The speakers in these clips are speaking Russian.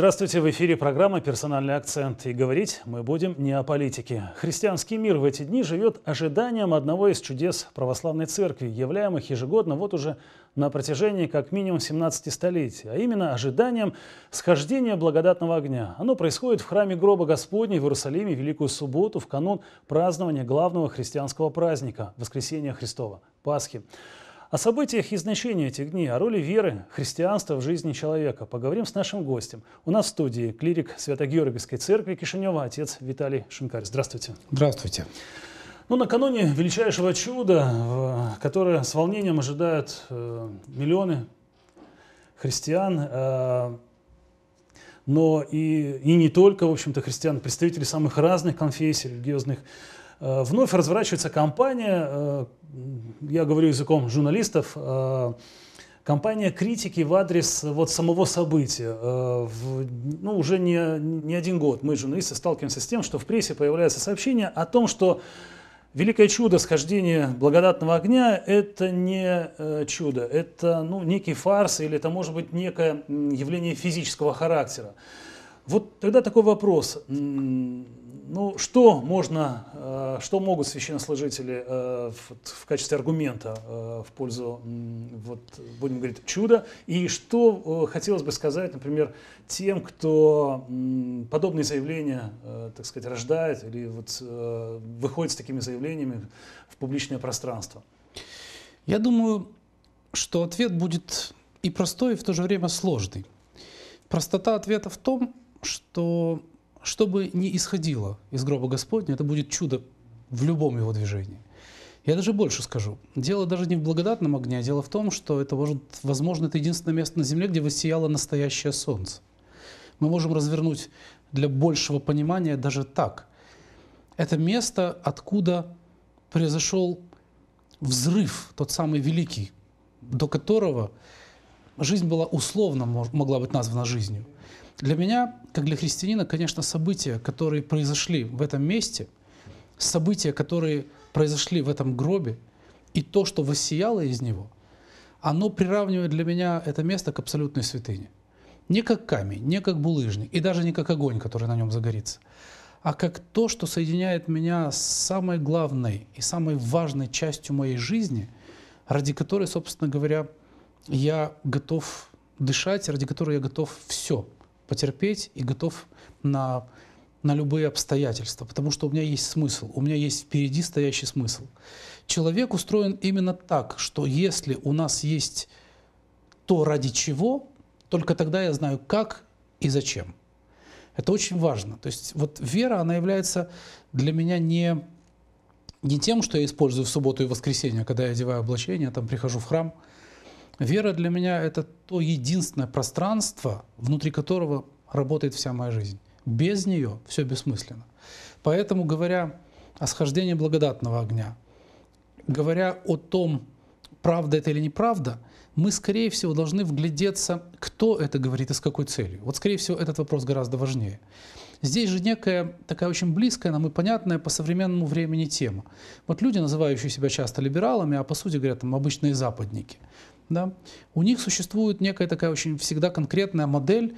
Здравствуйте, в эфире программа «Персональный акцент». И говорить мы будем не о политике. Христианский мир в эти дни живет ожиданием одного из чудес православной церкви, являемых ежегодно вот уже на протяжении как минимум 17 столетий, а именно ожиданием схождения благодатного огня. Оно происходит в храме гроба Господня в Иерусалиме в Великую Субботу в канун празднования главного христианского праздника – Воскресения Христова – Пасхи. О событиях и значении этих дней, о роли веры, христианства в жизни человека поговорим с нашим гостем. У нас в студии клирик Свято-Георгиевской церкви Кишинева, отец Виталий Шинкарь. Здравствуйте. Здравствуйте. Ну, накануне величайшего чуда, которое с волнением ожидают э, миллионы христиан, э, но и, и не только, в общем-то, христиан, представители самых разных конфессий, религиозных Э, вновь разворачивается кампания. Э, я говорю языком журналистов, э, компания критики в адрес вот самого события. ну, уже не, не один год мы, журналисты, сталкиваемся с тем, что в прессе появляются сообщения о том, что великое чудо схождения благодатного огня – это не чудо, это ну, некий фарс или это, может быть, некое явление физического характера. Вот тогда такой вопрос. Ну, что можно, э, что могут священнослужители э, в качестве аргумента э, в пользу, вот, будем говорить, чуда? И что хотелось бы сказать, например, тем, кто подобные заявления, так сказать, рождает или вот выходит с такими заявлениями в публичное пространство? Я думаю, что ответ будет и простой, и в то же время сложный. Простота ответа в том, что чтобы не исходило из гроба Господня, это будет чудо в любом его движении. Я даже больше скажу. Дело даже не в благодатном огне, а дело в том, что это, может, возможно, это единственное место на Земле, где высияло настоящее солнце. Мы можем развернуть для большего понимания даже так. Это место, откуда произошел взрыв, тот самый великий, до которого жизнь была условно, могла быть названа жизнью. Для меня, как для христианина, конечно, события, которые произошли в этом месте, события, которые произошли в этом гробе, и то, что воссияло из него, оно приравнивает для меня это место к абсолютной святыне. Не как камень, не как булыжник, и даже не как огонь, который на нем загорится, а как то, что соединяет меня с самой главной и самой важной частью моей жизни, ради которой, собственно говоря, я готов дышать, ради которой я готов все – потерпеть и готов на, на любые обстоятельства, потому что у меня есть смысл, у меня есть впереди стоящий смысл. Человек устроен именно так, что если у нас есть то, ради чего, только тогда я знаю, как и зачем. Это очень важно. То есть вот вера, она является для меня не, не тем, что я использую в субботу и воскресенье, когда я одеваю облачение, там прихожу в храм – Вера для меня — это то единственное пространство, внутри которого работает вся моя жизнь. Без нее все бессмысленно. Поэтому, говоря о схождении благодатного огня, говоря о том, правда это или неправда, мы, скорее всего, должны вглядеться, кто это говорит и с какой целью. Вот, скорее всего, этот вопрос гораздо важнее. Здесь же некая такая очень близкая нам и понятная по современному времени тема. Вот люди, называющие себя часто либералами, а по сути говорят, там, обычные западники да, у них существует некая такая очень всегда конкретная модель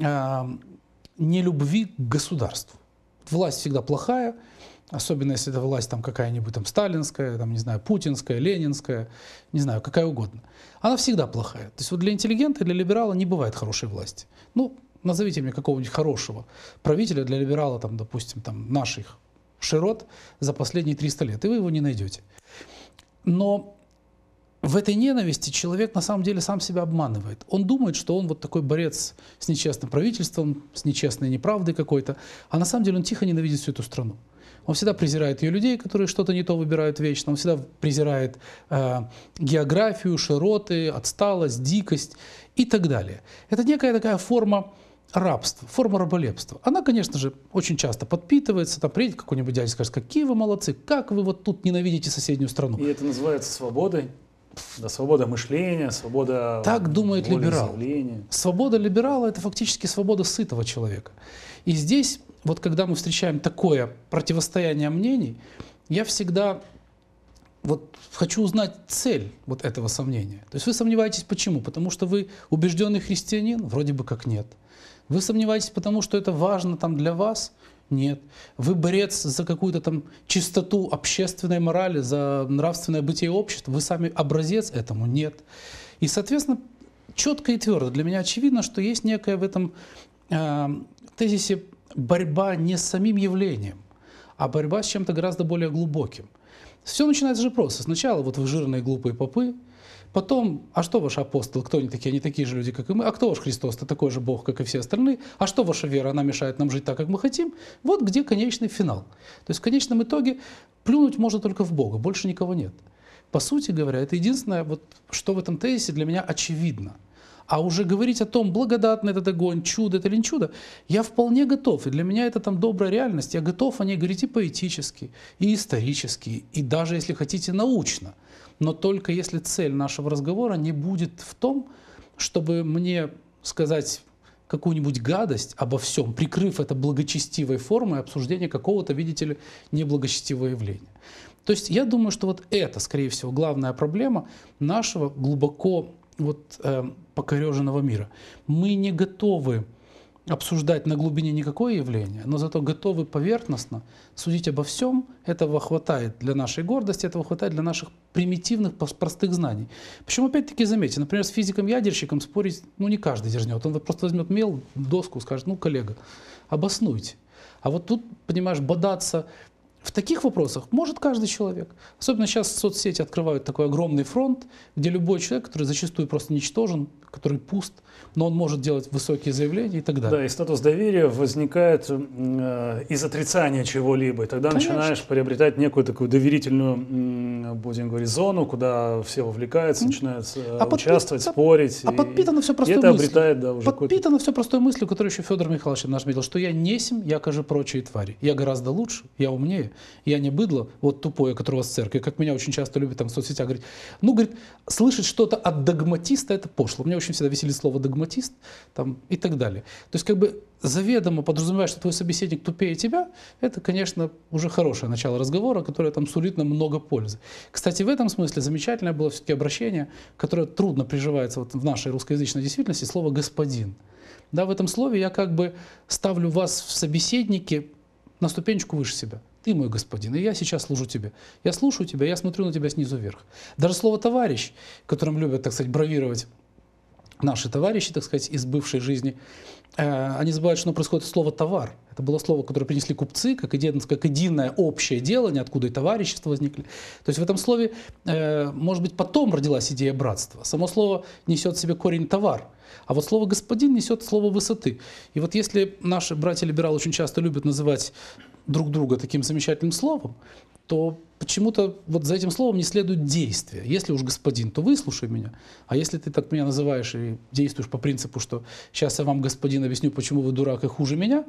э, нелюбви к государству. Власть всегда плохая, особенно если это власть там какая-нибудь там сталинская, там, не знаю, путинская, ленинская, не знаю, какая угодно. Она всегда плохая. То есть вот для интеллигента, для либерала не бывает хорошей власти. Ну, назовите мне какого-нибудь хорошего правителя для либерала, там, допустим, там, наших широт за последние 300 лет, и вы его не найдете. Но в этой ненависти человек на самом деле сам себя обманывает. Он думает, что он вот такой борец с нечестным правительством, с нечестной неправдой какой-то, а на самом деле он тихо ненавидит всю эту страну. Он всегда презирает ее людей, которые что-то не то выбирают вечно. Он всегда презирает э, географию, широты, отсталость, дикость и так далее. Это некая такая форма рабства, форма раболепства. Она, конечно же, очень часто подпитывается. Там приедет какой-нибудь дядя и скажет, какие вы молодцы, как вы вот тут ненавидите соседнюю страну. И это называется свободой? Да, свобода мышления, свобода Так думает либерал. Заявления. Свобода либерала – это фактически свобода сытого человека. И здесь, вот когда мы встречаем такое противостояние мнений, я всегда вот хочу узнать цель вот этого сомнения. То есть вы сомневаетесь почему? Потому что вы убежденный христианин? Вроде бы как нет. Вы сомневаетесь потому, что это важно там для вас? Нет. Вы борец за какую-то там чистоту общественной морали, за нравственное бытие общества. Вы сами образец этому? Нет. И, соответственно, четко и твердо для меня очевидно, что есть некая в этом э, тезисе борьба не с самим явлением, а борьба с чем-то гораздо более глубоким. Все начинается же просто. Сначала вот вы жирные глупые попы, Потом, а что ваш апостол? Кто они такие? Они такие же люди, как и мы. А кто ваш Христос? Это такой же Бог, как и все остальные. А что ваша вера? Она мешает нам жить так, как мы хотим. Вот где конечный финал. То есть в конечном итоге плюнуть можно только в Бога, больше никого нет. По сути говоря, это единственное, вот, что в этом тезисе для меня очевидно. А уже говорить о том, благодатный этот огонь, чудо это или не чудо, я вполне готов. И для меня это там добрая реальность. Я готов о ней говорить и поэтически, и исторически, и даже, если хотите, научно. Но только если цель нашего разговора не будет в том, чтобы мне сказать какую-нибудь гадость обо всем, прикрыв это благочестивой формой обсуждения какого-то, видите ли, неблагочестивого явления. То есть я думаю, что вот это, скорее всего, главная проблема нашего глубоко вот э, покореженного мира. Мы не готовы обсуждать на глубине никакое явление, но зато готовы поверхностно судить обо всем. Этого хватает для нашей гордости, этого хватает для наших примитивных, простых знаний. Почему опять-таки, заметьте, например, с физиком-ядерщиком спорить ну, не каждый дерзнет. Он просто возьмет мел, доску, скажет, ну, коллега, обоснуйте. А вот тут, понимаешь, бодаться в таких вопросах может каждый человек. Особенно сейчас соцсети открывают такой огромный фронт, где любой человек, который зачастую просто ничтожен, который пуст, но он может делать высокие заявления и так далее. Да, и статус доверия возникает э, из отрицания чего-либо. И тогда Конечно. начинаешь приобретать некую такую доверительную, э, будем говорить, зону, куда все вовлекаются, mm. начинают э, а участвовать, подпи... А спорить. А и... подпитано все простой и это обретает, да, уже Подпитано все простой мыслью, которую еще Федор Михайлович наш видел, что я несем, я, кажи, прочие твари. Я гораздо лучше, я умнее, я не быдло, вот тупое, которого с церкви, как меня очень часто любят там в соцсетях, говорит, ну, говорит, слышать что-то от догматиста, это пошло. Меня очень всегда веселит слово догматист там, и так далее. То есть как бы заведомо подразумевая, что твой собеседник тупее тебя, это, конечно, уже хорошее начало разговора, которое там сулит нам много пользы. Кстати, в этом смысле замечательное было все-таки обращение, которое трудно приживается вот в нашей русскоязычной действительности, слово «господин». Да, в этом слове я как бы ставлю вас в собеседнике на ступенечку выше себя. Ты мой господин, и я сейчас служу тебе. Я слушаю тебя, я смотрю на тебя снизу вверх. Даже слово «товарищ», которым любят, так сказать, бравировать наши товарищи, так сказать, из бывшей жизни, э, они забывают, что оно происходит слово «товар». Это было слово, которое принесли купцы, как, един, как единое общее дело, ниоткуда и товарищество возникли. То есть в этом слове, э, может быть, потом родилась идея братства. Само слово несет в себе корень «товар», а вот слово «господин» несет слово «высоты». И вот если наши братья-либералы очень часто любят называть друг друга таким замечательным словом, то почему-то вот за этим словом не следует действие. Если уж господин, то выслушай меня. А если ты так меня называешь и действуешь по принципу, что сейчас я вам, господин, объясню, почему вы дурак и хуже меня,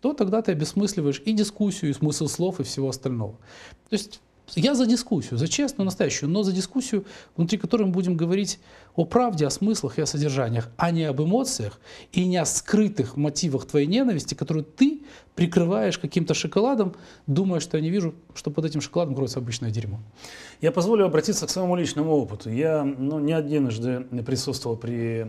то тогда ты обесмысливаешь и дискуссию, и смысл слов, и всего остального. То есть я за дискуссию, за честную, настоящую, но за дискуссию, внутри которой мы будем говорить о правде, о смыслах и о содержаниях, а не об эмоциях и не о скрытых мотивах твоей ненависти, которую ты прикрываешь каким-то шоколадом, думая, что я не вижу, что под этим шоколадом кроется обычное дерьмо. Я позволю обратиться к своему личному опыту. Я ну, не одиножды присутствовал при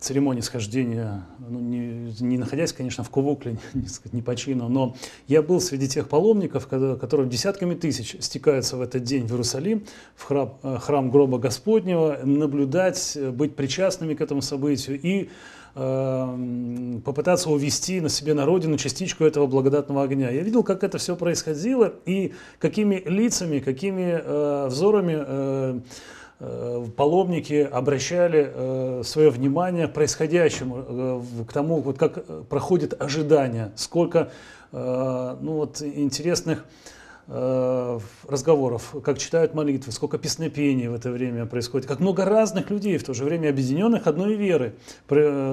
церемонии схождения, ну, не, не находясь, конечно, в Кувукле, не, не по чину, но я был среди тех паломников, которые десятками тысяч стекаются в этот день в Иерусалим, в храм, э, храм гроба Господнего, наблюдать, э, быть причастными к этому событию и э, попытаться увести на себе на родину частичку этого благодатного огня. Я видел, как это все происходило и какими лицами, какими э, взорами э, Э, паломники обращали э, свое внимание к происходящему, э, к тому, вот как проходит ожидание, сколько ну вот, интересных разговоров, как читают молитвы, сколько песнопений в это время происходит, как много разных людей, в то же время объединенных одной веры,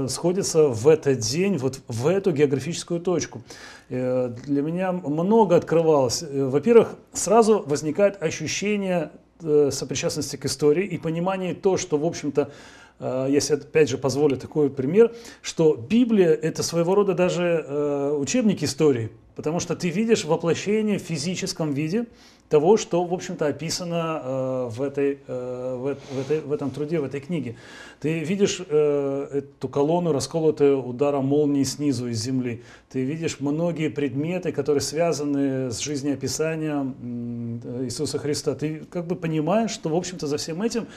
сходятся в этот день, вот в эту географическую точку. Для меня много открывалось. Во-первых, сразу возникает ощущение Э, сопричастности к истории и понимании то, что, в общем-то, э, если опять же позволю такой пример, что Библия это своего рода даже э, учебник истории, потому что ты видишь воплощение в физическом виде того, что, в общем-то, описано э, в, этой, э, в, в, этой, в этом труде, в этой книге. Ты видишь э, эту колонну, расколотую ударом молнии снизу из земли. Ты видишь многие предметы, которые связаны с жизнеописанием Иисуса Христа. Ты как бы понимаешь, что, в общем-то, за всем этим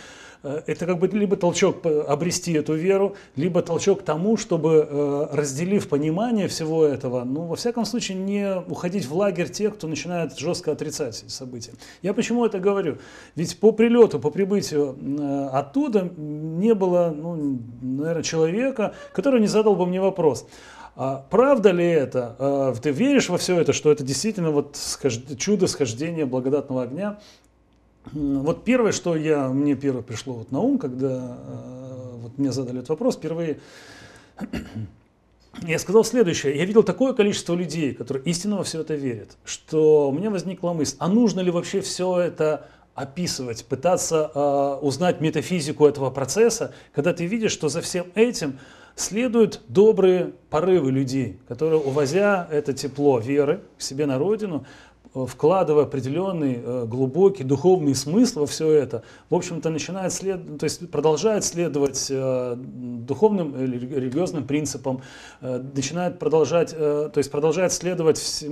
Э, это как бы либо толчок э, обрести эту веру, либо толчок тому, чтобы, э, разделив понимание всего этого, ну, во всяком случае, не уходить в лагерь тех, кто начинает жестко отрицать события. Я почему это говорю? Ведь по прилету, по прибытию оттуда не было, ну, наверное, человека, который не задал бы мне вопрос. А правда ли это? Ты веришь во все это, что это действительно вот схож... чудо схождения благодатного огня? Вот первое, что я, мне первое пришло вот на ум, когда э, вот мне задали этот вопрос, впервые я сказал следующее. Я видел такое количество людей, которые истинно во все это верят, что у меня возникла мысль, а нужно ли вообще все это описывать, пытаться э, узнать метафизику этого процесса, когда ты видишь, что за всем этим следуют добрые порывы людей, которые, увозя это тепло веры к себе на родину, Э, вкладывая определенный э, глубокий духовный смысл во все это, в общем-то, начинает след... то есть продолжает следовать э, духовным религиозным принципам, начинает продолжать, то есть продолжает следовать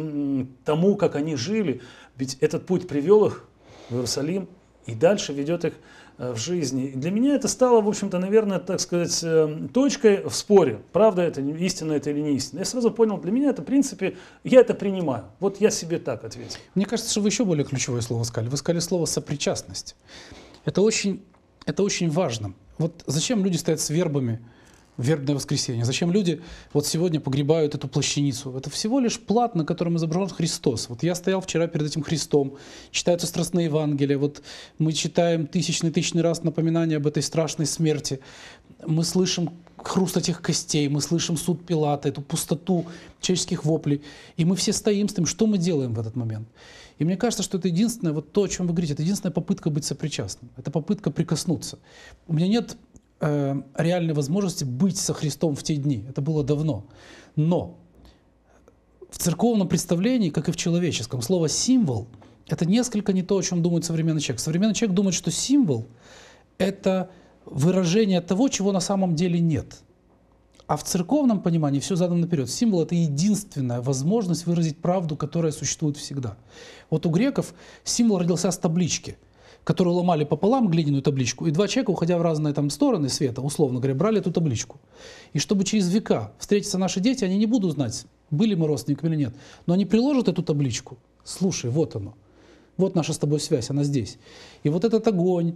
тому, как они жили, ведь этот путь привел их в Иерусалим и дальше ведет их Э, в жизни. для меня это стало, в общем-то, наверное, так сказать, э, точкой в споре, правда это, истина это или не истина. Я сразу понял, для меня это, в принципе, я это принимаю. Вот я себе так ответил. Мне кажется, что вы еще более ключевое слово сказали. Вы сказали слово «сопричастность». Это очень, это очень важно. Вот зачем люди стоят с вербами, вербное воскресенье. Зачем люди вот сегодня погребают эту плащаницу? Это всего лишь плат, на котором изображен Христос. Вот я стоял вчера перед этим Христом, читаются страстные Евангелия, вот мы читаем тысячный-тысячный раз напоминание об этой страшной смерти. Мы слышим хруст этих костей, мы слышим суд Пилата, эту пустоту человеческих воплей. И мы все стоим с тем, что мы делаем в этот момент. И мне кажется, что это единственное, вот то, о чем вы говорите, это единственная попытка быть сопричастным. Это попытка прикоснуться. У меня нет Эм, реальной возможности быть со Христом в те дни. Это было давно. Но в церковном представлении, как и в человеческом, слово «символ» — это несколько не то, о чем думает современный человек. Современный человек думает, что символ — это выражение того, чего на самом деле нет. А в церковном понимании все задано наперед. Символ — это единственная возможность выразить правду, которая существует всегда. Вот у греков символ родился с таблички — которые ломали пополам глиняную табличку, и два человека, уходя в разные там стороны света, условно говоря, брали эту табличку. И чтобы через века встретиться наши дети, они не будут знать, были мы родственниками или нет, но они приложат эту табличку. Слушай, вот оно. Вот наша с тобой связь, она здесь. И вот этот огонь,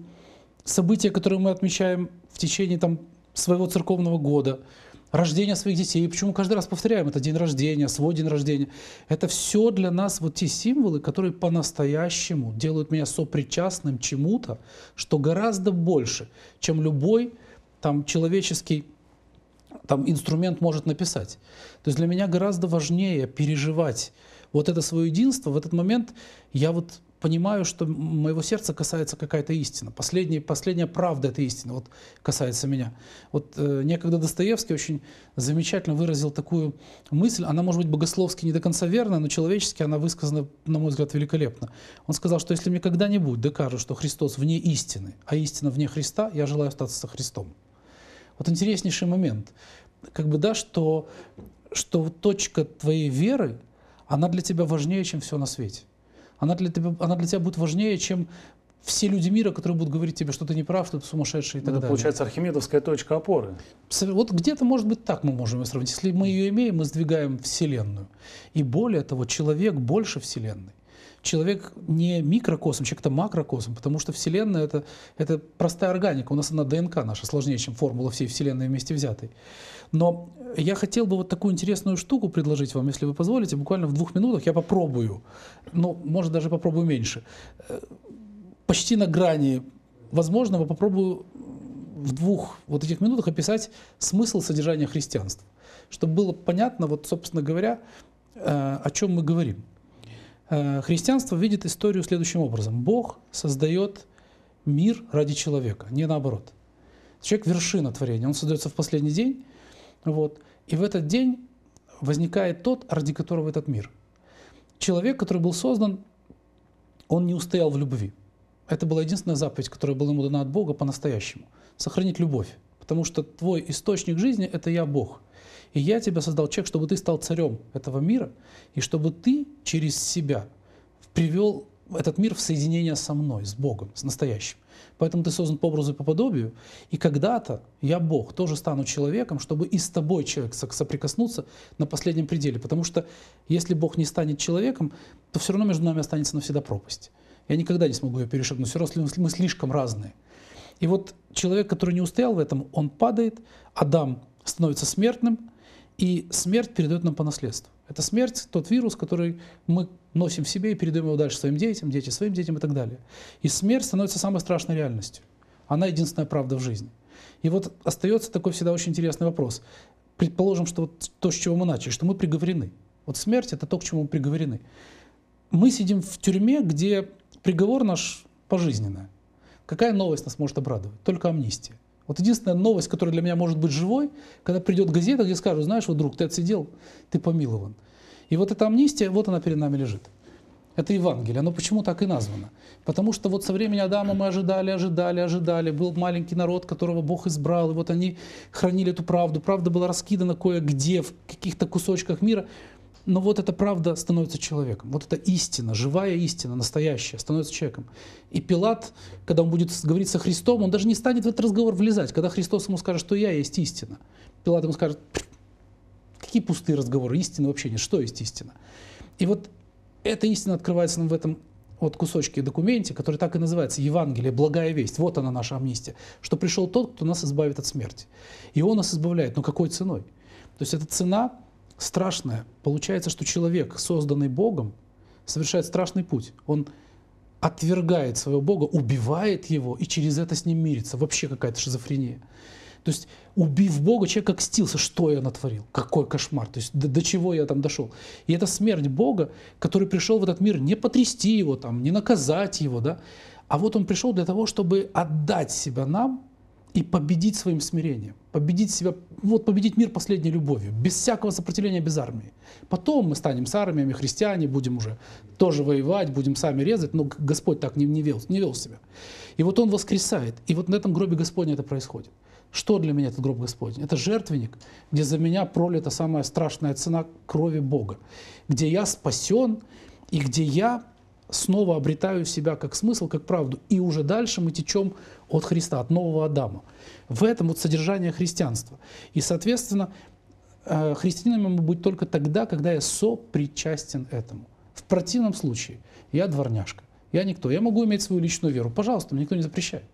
события, которые мы отмечаем в течение там, своего церковного года – рождения своих детей. И почему каждый раз повторяем, это день рождения, свой день рождения. Это все для нас вот те символы, которые по-настоящему делают меня сопричастным чему-то, что гораздо больше, чем любой там человеческий там инструмент может написать. То есть для меня гораздо важнее переживать вот это свое единство. В этот момент я вот понимаю, что моего сердца касается какая-то истина. Последняя, последняя правда этой истины вот, касается меня. Вот э, некогда Достоевский очень замечательно выразил такую мысль. Она, может быть, богословски не до конца верна, но человечески она высказана, на мой взгляд, великолепно. Он сказал, что если мне когда-нибудь докажут, что Христос вне истины, а истина вне Христа, я желаю остаться со Христом. Вот интереснейший момент. Как бы, да, что, что точка твоей веры, она для тебя важнее, чем все на свете она для, тебя, она для тебя будет важнее, чем все люди мира, которые будут говорить тебе, что ты не прав, что ты сумасшедший и так ну, Это, далее. Получается архимедовская точка опоры. Вот где-то, может быть, так мы можем ее сравнить. Если мы ее имеем, мы сдвигаем Вселенную. И более того, человек больше Вселенной. Человек не микрокосм, человек это макрокосм, потому что Вселенная это, это простая органика. У нас она ДНК наша сложнее, чем формула всей Вселенной вместе взятой. Но я хотел бы вот такую интересную штуку предложить вам, если вы позволите, буквально в двух минутах я попробую, ну, может, даже попробую меньше. Э, почти на грани возможного попробую в двух вот этих минутах описать смысл содержания христианства, чтобы было понятно, вот, собственно говоря, э, о чем мы говорим. Э, христианство видит историю следующим образом. Бог создает мир ради человека, не наоборот. Человек – вершина творения, он создается в последний день, вот. И в этот день возникает тот, ради которого этот мир. Человек, который был создан, он не устоял в любви. Это была единственная заповедь, которая была ему дана от Бога по-настоящему. Сохранить любовь. Потому что твой источник жизни – это я, Бог. И я тебя создал, человек, чтобы ты стал царем этого мира, и чтобы ты через себя привел этот мир в соединение со мной, с Богом, с настоящим. Поэтому ты создан по образу и по подобию, и когда-то я, Бог, тоже стану человеком, чтобы и с тобой человек соприкоснуться на последнем пределе. Потому что если Бог не станет человеком, то все равно между нами останется навсегда пропасть. Я никогда не смогу ее перешагнуть, все равно мы слишком разные. И вот человек, который не устоял в этом, он падает, Адам становится смертным, и смерть передает нам по наследству. Это смерть, тот вирус, который мы носим в себе и передаем его дальше своим детям, дети своим детям и так далее. И смерть становится самой страшной реальностью. Она единственная правда в жизни. И вот остается такой всегда очень интересный вопрос. Предположим, что вот то, с чего мы начали, что мы приговорены. Вот смерть – это то, к чему мы приговорены. Мы сидим в тюрьме, где приговор наш пожизненный. Какая новость нас может обрадовать? Только амнистия. Вот единственная новость, которая для меня может быть живой, когда придет газета, где скажут, знаешь, вот друг, ты отсидел, ты помилован. И вот эта амнистия, вот она перед нами лежит. Это Евангелие. Оно почему так и названо? Потому что вот со времени Адама мы ожидали, ожидали, ожидали. Был маленький народ, которого Бог избрал, и вот они хранили эту правду. Правда была раскидана кое-где, в каких-то кусочках мира. Но вот эта правда становится человеком. Вот эта истина, живая истина, настоящая, становится человеком. И Пилат, когда он будет говорить со Христом, он даже не станет в этот разговор влезать. Когда Христос ему скажет, что я есть истина, Пилат ему скажет, какие пустые разговоры, истины вообще нет, что есть истина. И вот эта истина открывается нам в этом вот кусочке документе, который так и называется «Евангелие, благая весть». Вот она наша амнистия, что пришел тот, кто нас избавит от смерти. И он нас избавляет, но какой ценой? То есть эта цена страшное. Получается, что человек, созданный Богом, совершает страшный путь. Он отвергает своего Бога, убивает его и через это с ним мирится. Вообще какая-то шизофрения. То есть, убив Бога, человек как стился, что я натворил, какой кошмар, то есть до, до чего я там дошел. И это смерть Бога, который пришел в этот мир не потрясти его, там, не наказать его, да, а вот он пришел для того, чтобы отдать себя нам, и победить своим смирением, победить себя, вот победить мир последней любовью, без всякого сопротивления, без армии. Потом мы станем с армиями, христиане, будем уже тоже воевать, будем сами резать, но Господь так не, не, вел, не вел себя. И вот Он воскресает, и вот на этом гробе Господне это происходит. Что для меня этот гроб Господень? Это жертвенник, где за меня пролита самая страшная цена крови Бога, где я спасен и где я снова обретаю себя как смысл, как правду. И уже дальше мы течем от Христа, от нового Адама. В этом вот содержание христианства. И, соответственно, э, христианином я могу быть только тогда, когда я сопричастен этому. В противном случае я дворняжка, я никто. Я могу иметь свою личную веру. Пожалуйста, мне никто не запрещает.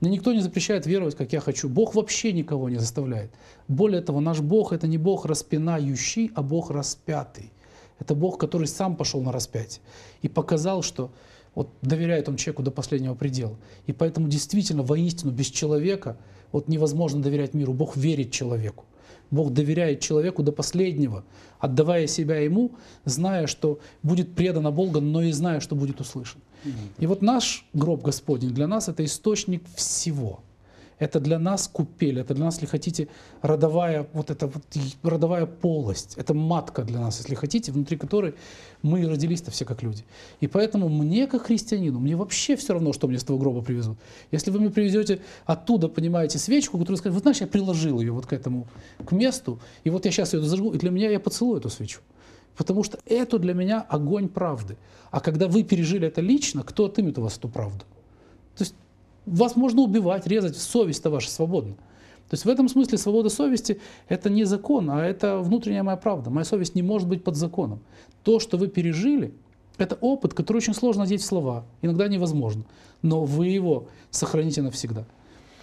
Мне никто не запрещает веровать, как я хочу. Бог вообще никого не заставляет. Более того, наш Бог – это не Бог распинающий, а Бог распятый. Это Бог, который сам пошел на распятие и показал, что вот доверяет он человеку до последнего предела. И поэтому действительно, воистину, без человека вот невозможно доверять миру. Бог верит человеку. Бог доверяет человеку до последнего, отдавая себя ему, зная, что будет предано Богу, но и зная, что будет услышан. И вот наш гроб Господень для нас это источник всего. Это для нас купель, это для нас, если хотите, родовая, вот эта вот родовая полость, это матка для нас, если хотите, внутри которой мы и родились-то все как люди. И поэтому мне, как христианину, мне вообще все равно, что мне с того гроба привезут. Если вы мне привезете оттуда, понимаете, свечку, которую скажете, вы знаешь, я приложил ее вот к этому, к месту, и вот я сейчас ее зажгу, и для меня я поцелую эту свечу. Потому что это для меня огонь правды. А когда вы пережили это лично, кто отымет у вас эту правду? То есть вас можно убивать, резать, совесть-то ваша свободна. То есть в этом смысле свобода совести – это не закон, а это внутренняя моя правда. Моя совесть не может быть под законом. То, что вы пережили, это опыт, который очень сложно одеть в слова, иногда невозможно, но вы его сохраните навсегда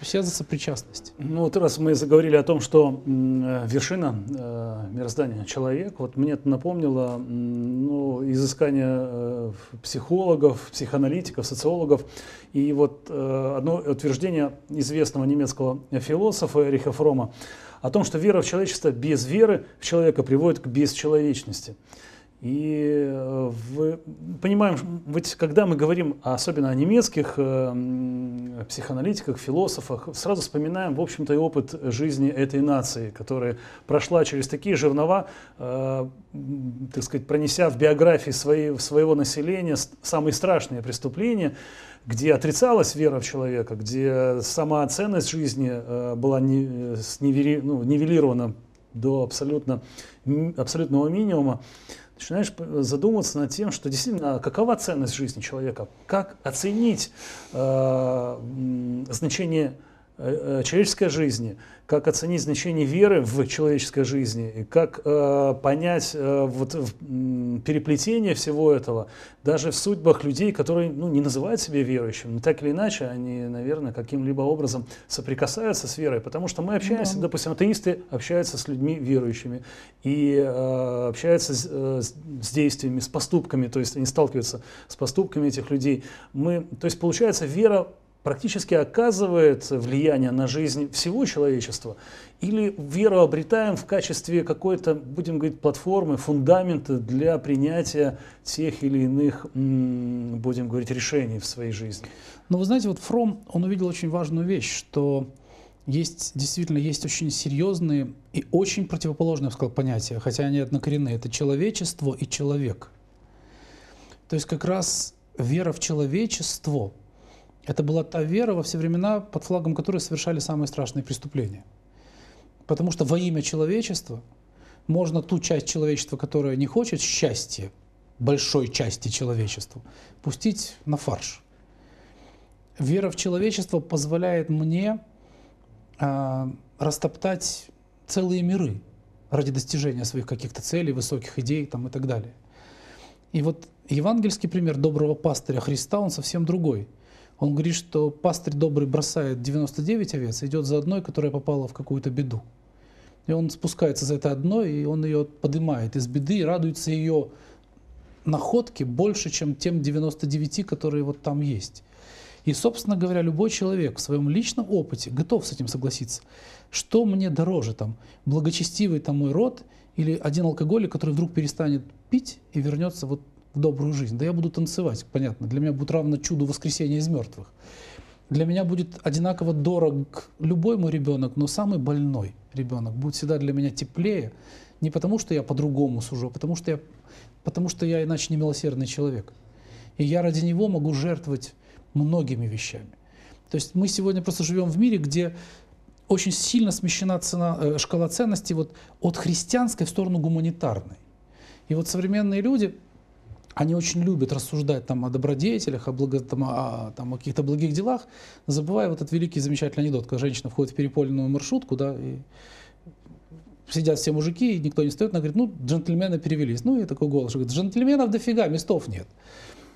с сопричастность. Ну вот раз мы заговорили о том, что э, вершина э, мироздания человек, вот мне это напомнило ну, изыскание э, психологов, психоаналитиков, социологов. И вот э, одно утверждение известного немецкого философа Эриха Фрома о том, что вера в человечество без веры в человека приводит к бесчеловечности. И э, в, понимаем, ведь когда мы говорим особенно о немецких э, психоаналитиках, философах, сразу вспоминаем, в общем-то, и опыт жизни этой нации, которая прошла через такие жернова, э, так сказать, пронеся в биографии своей, своего населения самые страшные преступления, где отрицалась вера в человека, где сама ценность жизни э, была не, э, снивери, ну, нивелирована до абсолютно, абсолютного минимума начинаешь задумываться над тем, что действительно, а какова ценность жизни человека, как оценить э, значение Э, э, человеческой жизни, как оценить значение веры в человеческой жизни, и как э, понять э, вот, э, переплетение всего этого даже в судьбах людей, которые ну, не называют себя верующими, но так или иначе они, наверное, каким-либо образом соприкасаются с верой, потому что мы общаемся, да. допустим, атеисты общаются с людьми верующими и э, общаются с, э, с действиями, с поступками, то есть они сталкиваются с поступками этих людей. Мы, то есть получается вера практически оказывает влияние на жизнь всего человечества, или веру обретаем в качестве какой-то, будем говорить, платформы, фундамента для принятия тех или иных, будем говорить, решений в своей жизни. Но ну, вы знаете, вот Фром, он увидел очень важную вещь, что есть, действительно, есть очень серьезные и очень противоположные, я сказал, понятия, хотя они однокоренные. Это человечество и человек. То есть как раз вера в человечество – это была та вера во все времена, под флагом которой совершали самые страшные преступления. Потому что во имя человечества можно ту часть человечества, которая не хочет счастья, большой части человечества, пустить на фарш. Вера в человечество позволяет мне э, растоптать целые миры ради достижения своих каких-то целей, высоких идей там, и так далее. И вот евангельский пример доброго пастыря Христа, он совсем другой – он говорит, что пастырь добрый бросает 99 овец, идет за одной, которая попала в какую-то беду. И он спускается за это одной, и он ее поднимает из беды и радуется ее находке больше, чем тем 99, которые вот там есть. И, собственно говоря, любой человек в своем личном опыте готов с этим согласиться. Что мне дороже, там, благочестивый там мой род или один алкоголик, который вдруг перестанет пить и вернется вот в добрую жизнь. Да я буду танцевать, понятно. Для меня будет равно чуду воскресения из мертвых. Для меня будет одинаково дорог любой мой ребенок, но самый больной ребенок будет всегда для меня теплее. Не потому, что я по-другому сужу, а потому что я, потому что я иначе не милосердный человек. И я ради него могу жертвовать многими вещами. То есть мы сегодня просто живем в мире, где очень сильно смещена цена, э, шкала ценностей вот от христианской в сторону гуманитарной. И вот современные люди, они очень любят рассуждать там, о добродетелях, о, благо, там, о, там, о каких-то благих делах, забывая вот этот великий замечательный анекдот, когда женщина входит в перепольную маршрутку, да, и сидят все мужики, и никто не стоит, она говорит, ну, джентльмены перевелись. Ну, и такой голос, говорит, джентльменов дофига, местов нет.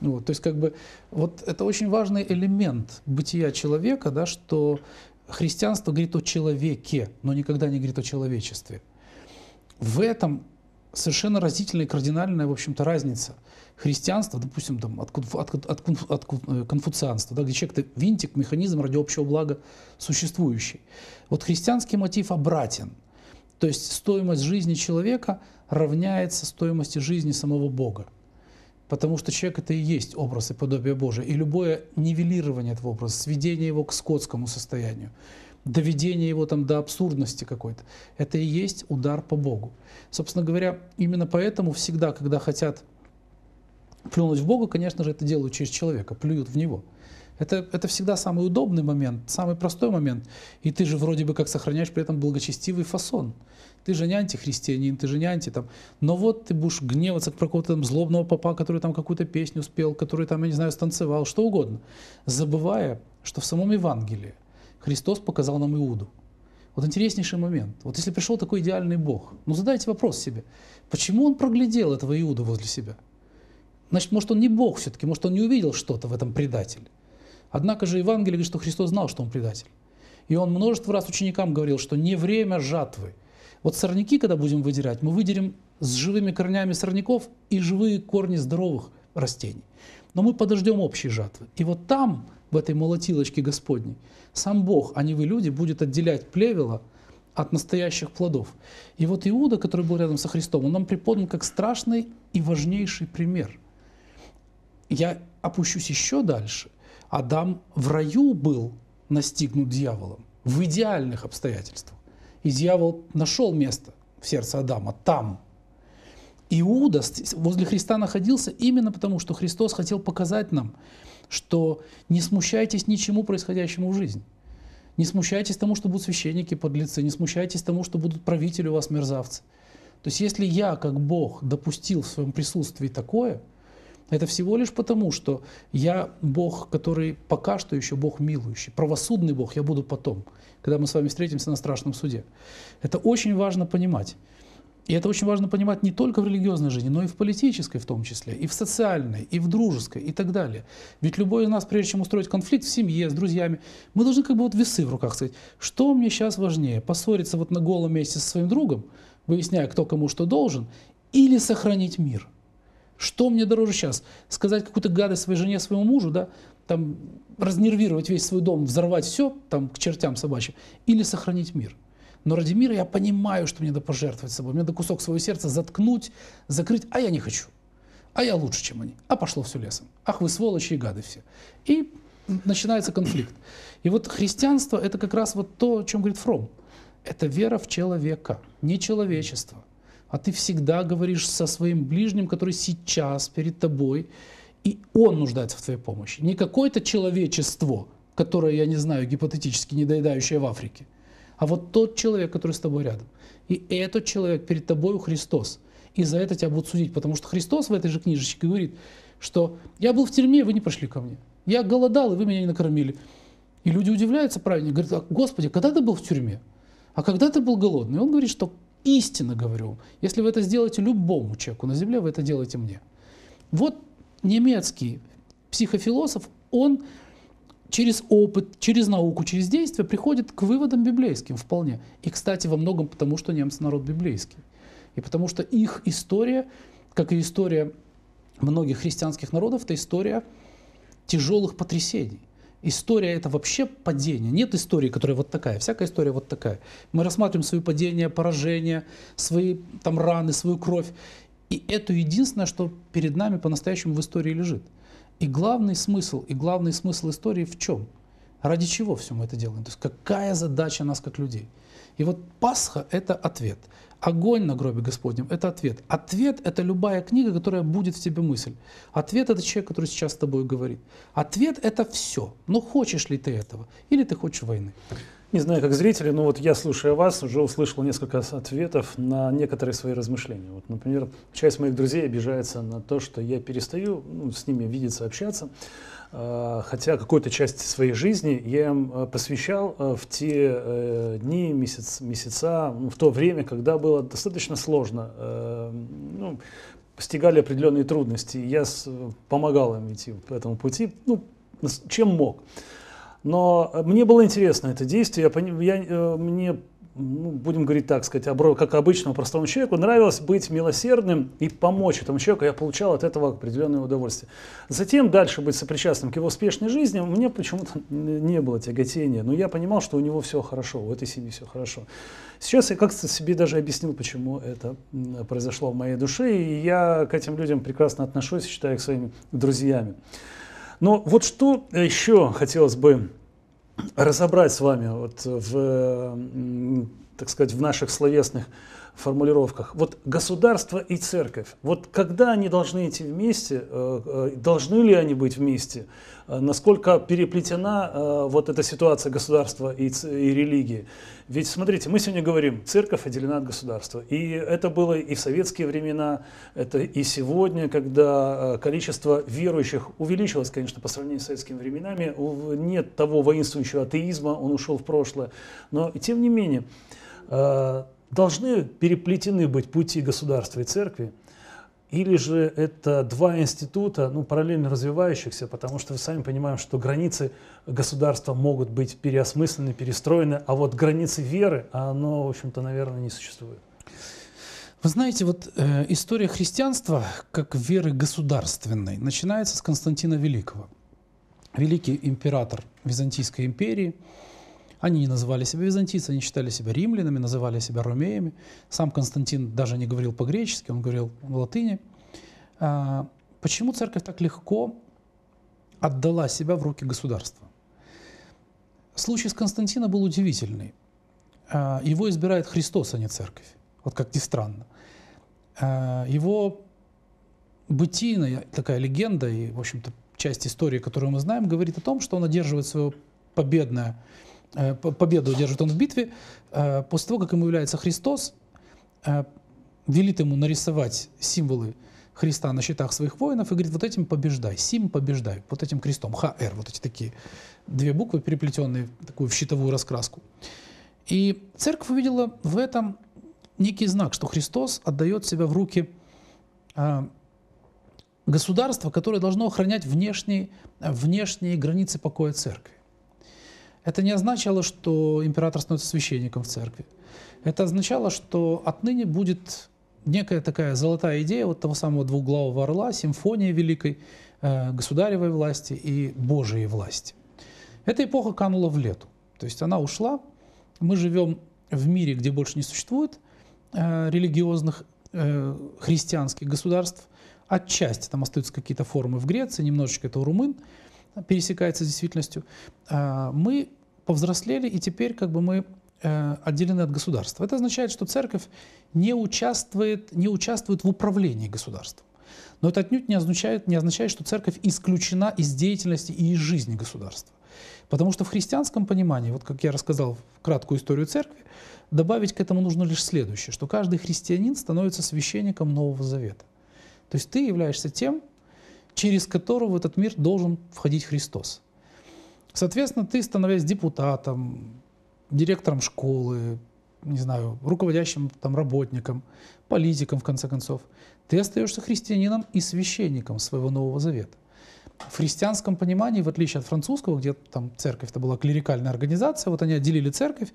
Ну, вот, то есть, как бы, вот это очень важный элемент бытия человека, да, что христианство говорит о человеке, но никогда не говорит о человечестве. В этом совершенно разительная кардинальная, в общем-то, разница Христианство, допустим, там, от, от, от, от э, конфуцианства, да, где человек – то винтик, механизм ради общего блага существующий. Вот христианский мотив обратен. То есть стоимость жизни человека равняется стоимости жизни самого Бога. Потому что человек это и есть образ и подобие Божие. И любое нивелирование этого образа, сведение его к скотскому состоянию, доведение его там до абсурдности какой-то. Это и есть удар по Богу. Собственно говоря, именно поэтому всегда, когда хотят плюнуть в Бога, конечно же, это делают через человека, плюют в него. Это, это всегда самый удобный момент, самый простой момент. И ты же вроде бы как сохраняешь при этом благочестивый фасон. Ты же не антихристианин, ты же не анти там. Но вот ты будешь гневаться про какого-то там злобного папа, который там какую-то песню спел, который там, я не знаю, станцевал, что угодно. Забывая, что в самом Евангелии Христос показал нам Иуду. Вот интереснейший момент. Вот если пришел такой идеальный Бог, ну задайте вопрос себе, почему он проглядел этого Иуду возле себя? Значит, может, он не Бог все-таки, может, он не увидел что-то в этом предателе. Однако же Евангелие говорит, что Христос знал, что он предатель. И он множество раз ученикам говорил, что не время жатвы. Вот сорняки, когда будем выдирать, мы выдерем с живыми корнями сорняков и живые корни здоровых растений. Но мы подождем общей жатвы. И вот там в этой молотилочке Господней. Сам Бог, а не вы люди, будет отделять плевело от настоящих плодов. И вот Иуда, который был рядом со Христом, он нам преподан как страшный и важнейший пример. Я опущусь еще дальше. Адам в раю был настигнут дьяволом в идеальных обстоятельствах. И дьявол нашел место в сердце Адама там. Иуда возле Христа находился именно потому, что Христос хотел показать нам, что не смущайтесь ничему происходящему в жизни. Не смущайтесь тому, что будут священники подлецы, не смущайтесь тому, что будут правители у вас мерзавцы. То есть если я, как Бог, допустил в своем присутствии такое, это всего лишь потому, что я Бог, который пока что еще Бог милующий, правосудный Бог, я буду потом, когда мы с вами встретимся на страшном суде. Это очень важно понимать. И это очень важно понимать не только в религиозной жизни, но и в политической в том числе, и в социальной, и в дружеской, и так далее. Ведь любой из нас, прежде чем устроить конфликт в семье, с друзьями, мы должны как бы вот весы в руках сказать, что мне сейчас важнее, поссориться вот на голом месте со своим другом, выясняя, кто кому что должен, или сохранить мир. Что мне дороже сейчас? Сказать какую-то гадость своей жене, своему мужу, да? Там разнервировать весь свой дом, взорвать все, там, к чертям собачьим, или сохранить мир – но ради мира я понимаю, что мне надо пожертвовать собой. Мне надо кусок своего сердца заткнуть, закрыть, а я не хочу. А я лучше, чем они. А пошло все лесом. Ах, вы сволочи и гады все. И начинается конфликт. И вот христианство – это как раз вот то, о чем говорит Фром. Это вера в человека, не человечество. А ты всегда говоришь со своим ближним, который сейчас перед тобой, и он нуждается в твоей помощи. Не какое-то человечество, которое, я не знаю, гипотетически недоедающее в Африке, а вот тот человек, который с тобой рядом. И этот человек перед тобою Христос. И за это тебя будут судить, потому что Христос в этой же книжечке говорит, что «я был в тюрьме, вы не пришли ко мне, я голодал, и вы меня не накормили». И люди удивляются правильно, говорят, а, «Господи, когда ты был в тюрьме? А когда ты был голодный?» И он говорит, что «истинно говорю, если вы это сделаете любому человеку на земле, вы это делаете мне». Вот немецкий психофилософ, он через опыт, через науку, через действие приходит к выводам библейским вполне. И, кстати, во многом потому, что немцы народ библейский. И потому что их история, как и история многих христианских народов, это история тяжелых потрясений. История это вообще падение. Нет истории, которая вот такая. Всякая история вот такая. Мы рассматриваем свои падения, поражения, свои там раны, свою кровь. И это единственное, что перед нами по-настоящему в истории лежит. И главный смысл, и главный смысл истории в чем? Ради чего все мы это делаем? То есть какая задача нас как людей? И вот Пасха – это ответ. Огонь на гробе Господнем – это ответ. Ответ – это любая книга, которая будет в тебе мысль. Ответ – это человек, который сейчас с тобой говорит. Ответ – это все. Но хочешь ли ты этого? Или ты хочешь войны? Не знаю, как зрители, но вот я, слушая вас, уже услышал несколько ответов на некоторые свои размышления. Вот, например, часть моих друзей обижается на то, что я перестаю ну, с ними видеться, общаться, а, хотя какую-то часть своей жизни я им э, посвящал э, в те э, дни, месяц, месяца, ну, в то время, когда было достаточно сложно ну, постигали определенные трудности. И я помогал им идти по этому пути, ну, чем мог. Но э, мне было интересно это действие. Я, я, э, мне, ну, будем говорить так сказать, как обычному простому человеку, нравилось быть милосердным и помочь этому человеку. Я получал от этого определенное удовольствие. Затем дальше быть сопричастным к его успешной жизни, мне почему-то не было тяготения. Но я понимал, что у него все хорошо, у этой семьи все хорошо. Сейчас я как-то себе даже объяснил, почему это произошло в моей душе. И я к этим людям прекрасно отношусь, считаю их своими друзьями. Но вот что еще хотелось бы разобрать с вами вот в, так сказать, в наших словесных формулировках. Вот государство и церковь, вот когда они должны идти вместе, э, э, должны ли они быть вместе, э, насколько переплетена вот эта ситуация государства и, и религии. Ведь смотрите, мы сегодня говорим, церковь отделена от государства. И это было и в советские времена, это и сегодня, когда количество верующих увеличилось, конечно, по сравнению с советскими временами. Нет того воинствующего атеизма, он ушел в прошлое. Но тем не менее, Должны переплетены быть пути государства и церкви, или же это два института, ну, параллельно развивающихся, потому что мы сами понимаем, что границы государства могут быть переосмыслены, перестроены, а вот границы веры, оно, в общем-то, наверное, не существует. Вы знаете, вот э, история христианства как веры государственной начинается с Константина Великого. Великий император Византийской империи – они не называли себя византийцами, они считали себя римлянами, называли себя румеями. Сам Константин даже не говорил по-гречески, он говорил на латыни. А, почему церковь так легко отдала себя в руки государства? Случай с Константина был удивительный. А, его избирает Христос, а не церковь. Вот как ни странно. А, его бытийная такая легенда и, в общем-то, часть истории, которую мы знаем, говорит о том, что он одерживает свое победное Э, победу держит он в битве. Э, после того, как ему является Христос, э, велит ему нарисовать символы Христа на счетах своих воинов и говорит, вот этим побеждай, сим побеждай, вот этим крестом, ХР, вот эти такие две буквы, переплетенные такую в щитовую раскраску. И церковь увидела в этом некий знак, что Христос отдает себя в руки государства, которое должно охранять внешние, внешние границы покоя церкви. Это не означало, что император становится священником в церкви. Это означало, что отныне будет некая такая золотая идея вот того самого двуглавого орла, симфония великой, э, государевой власти и Божьей власти. Эта эпоха канула в лету. То есть она ушла. Мы живем в мире, где больше не существует э, религиозных э, христианских государств. Отчасти там остаются какие-то формы в Греции, немножечко это у румын пересекается с действительностью. А, мы повзрослели, и теперь как бы мы э, отделены от государства. Это означает, что церковь не участвует, не участвует в управлении государством. Но это отнюдь не означает, не означает, что церковь исключена из деятельности и из жизни государства. Потому что в христианском понимании, вот как я рассказал в краткую историю церкви, добавить к этому нужно лишь следующее, что каждый христианин становится священником Нового Завета. То есть ты являешься тем, через которого в этот мир должен входить Христос. Соответственно, ты, становясь депутатом, директором школы, не знаю, руководящим там работником, политиком, в конце концов, ты остаешься христианином и священником своего Нового Завета в христианском понимании, в отличие от французского, где там церковь это была клерикальная организация, вот они отделили церковь,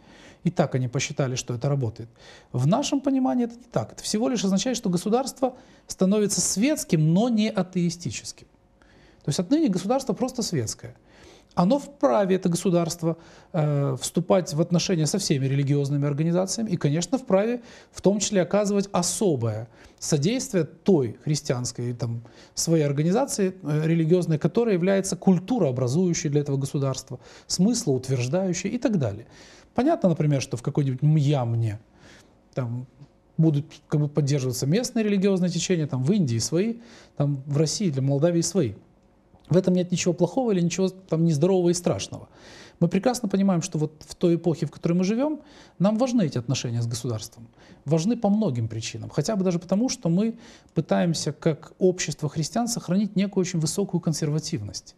и так они посчитали, что это работает. В нашем понимании это не так. Это всего лишь означает, что государство становится светским, но не атеистическим. То есть отныне государство просто светское – оно вправе, это государство, э, вступать в отношения со всеми религиозными организациями и, конечно, вправе в том числе оказывать особое содействие той христианской там, своей организации э, религиозной, которая является культурообразующей для этого государства, смыслоутверждающей и так далее. Понятно, например, что в какой-нибудь Мьямне там, будут как бы, поддерживаться местные религиозные течения, там, в Индии свои, там, в России для Молдавии свои – в этом нет ничего плохого или ничего там нездорового и страшного. Мы прекрасно понимаем, что вот в той эпохе, в которой мы живем, нам важны эти отношения с государством. Важны по многим причинам. Хотя бы даже потому, что мы пытаемся, как общество христиан, сохранить некую очень высокую консервативность.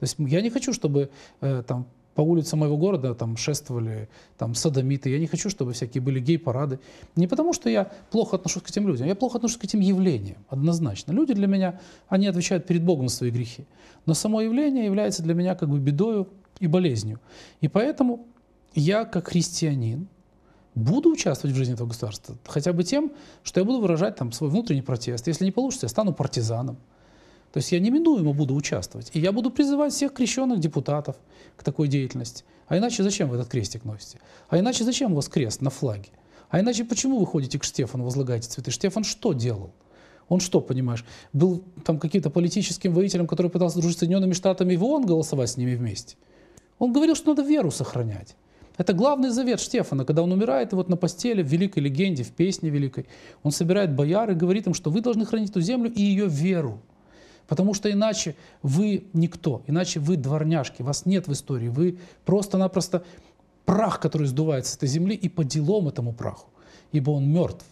То есть я не хочу, чтобы э, там по улицам моего города там шествовали там садомиты. Я не хочу, чтобы всякие были гей-парады. Не потому, что я плохо отношусь к этим людям, я плохо отношусь к этим явлениям, однозначно. Люди для меня, они отвечают перед Богом за свои грехи. Но само явление является для меня как бы бедою и болезнью. И поэтому я, как христианин, буду участвовать в жизни этого государства, хотя бы тем, что я буду выражать там свой внутренний протест. Если не получится, я стану партизаном. То есть я неминуемо буду участвовать. И я буду призывать всех крещенных депутатов к такой деятельности. А иначе зачем вы этот крестик носите? А иначе зачем у вас крест на флаге? А иначе почему вы ходите к Штефану, возлагаете цветы? Штефан что делал? Он что, понимаешь, был там каким-то политическим воителем, который пытался дружить с Соединенными Штатами, и он голосовать с ними вместе? Он говорил, что надо веру сохранять. Это главный завет Штефана, когда он умирает, и вот на постели, в великой легенде, в песне великой, он собирает бояр и говорит им, что вы должны хранить эту землю и ее веру. Потому что иначе вы никто, иначе вы дворняжки, вас нет в истории, вы просто-напросто прах, который сдувается с этой земли, и по делам этому праху, ибо он мертв.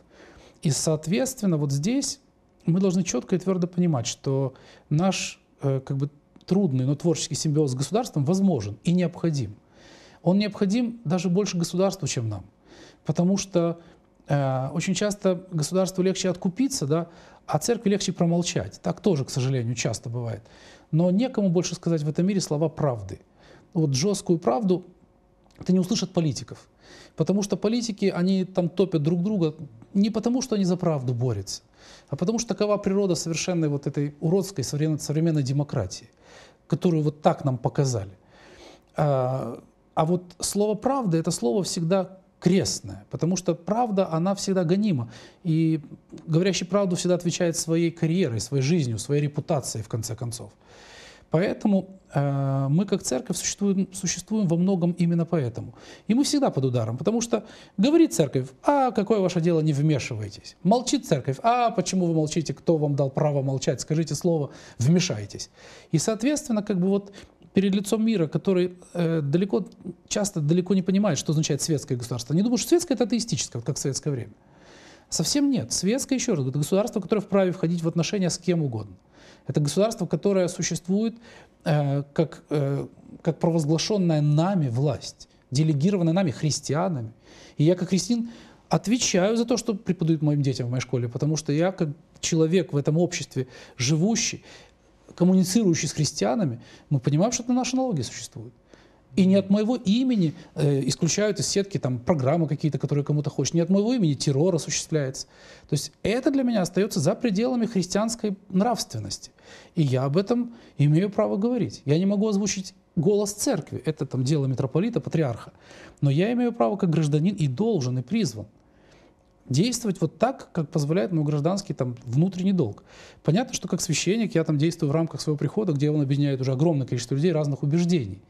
И, соответственно, вот здесь мы должны четко и твердо понимать, что наш э, как бы трудный, но творческий симбиоз с государством возможен и необходим. Он необходим даже больше государству, чем нам. Потому что э, очень часто государству легче откупиться да, а церкви легче промолчать. Так тоже, к сожалению, часто бывает. Но некому больше сказать в этом мире слова правды. Вот жесткую правду ты не услышат политиков. Потому что политики, они там топят друг друга не потому, что они за правду борются, а потому что такова природа совершенной вот этой уродской современной, современной демократии, которую вот так нам показали. А, а вот слово «правда» — это слово всегда крестная, потому что правда, она всегда гонима. И говорящий правду всегда отвечает своей карьерой, своей жизнью, своей репутацией, в конце концов. Поэтому э, мы как церковь существуем, существуем во многом именно поэтому. И мы всегда под ударом, потому что говорит церковь, а какое ваше дело, не вмешивайтесь. Молчит церковь, а почему вы молчите, кто вам дал право молчать, скажите слово, вмешайтесь. И соответственно, как бы вот перед лицом мира, который э, далеко, часто далеко не понимает, что означает светское государство. Они думают, что светское – это атеистическое, вот как в советское время. Совсем нет. Светское, еще раз это государство, которое вправе входить в отношения с кем угодно. Это государство, которое существует э, как, э, как провозглашенная нами власть, делегированная нами христианами. И я как христианин отвечаю за то, что преподают моим детям в моей школе, потому что я как человек в этом обществе живущий, коммуницирующий с христианами, мы понимаем, что это наши налоги существуют. И не от моего имени э, исключают из сетки там, программы какие-то, которые кому-то хочешь. Не от моего имени террор осуществляется. То есть это для меня остается за пределами христианской нравственности. И я об этом имею право говорить. Я не могу озвучить голос церкви. Это там дело митрополита, патриарха. Но я имею право как гражданин и должен, и призван действовать вот так, как позволяет мой гражданский там, внутренний долг. Понятно, что как священник я там действую в рамках своего прихода, где он объединяет уже огромное количество людей разных убеждений.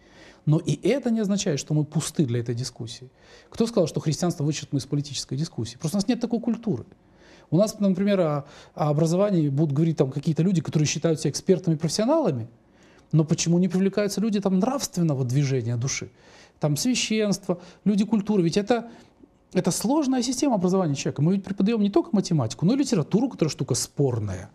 Но и это не означает, что мы пусты для этой дискуссии. Кто сказал, что христианство вычеркнуто из политической дискуссии? Просто у нас нет такой культуры. У нас, например, о, о образовании будут говорить там какие-то люди, которые считают себя экспертами и профессионалами, но почему не привлекаются люди там нравственного движения души? Там священство, люди культуры. Ведь это это сложная система образования человека. Мы ведь преподаем не только математику, но и литературу, которая штука спорная.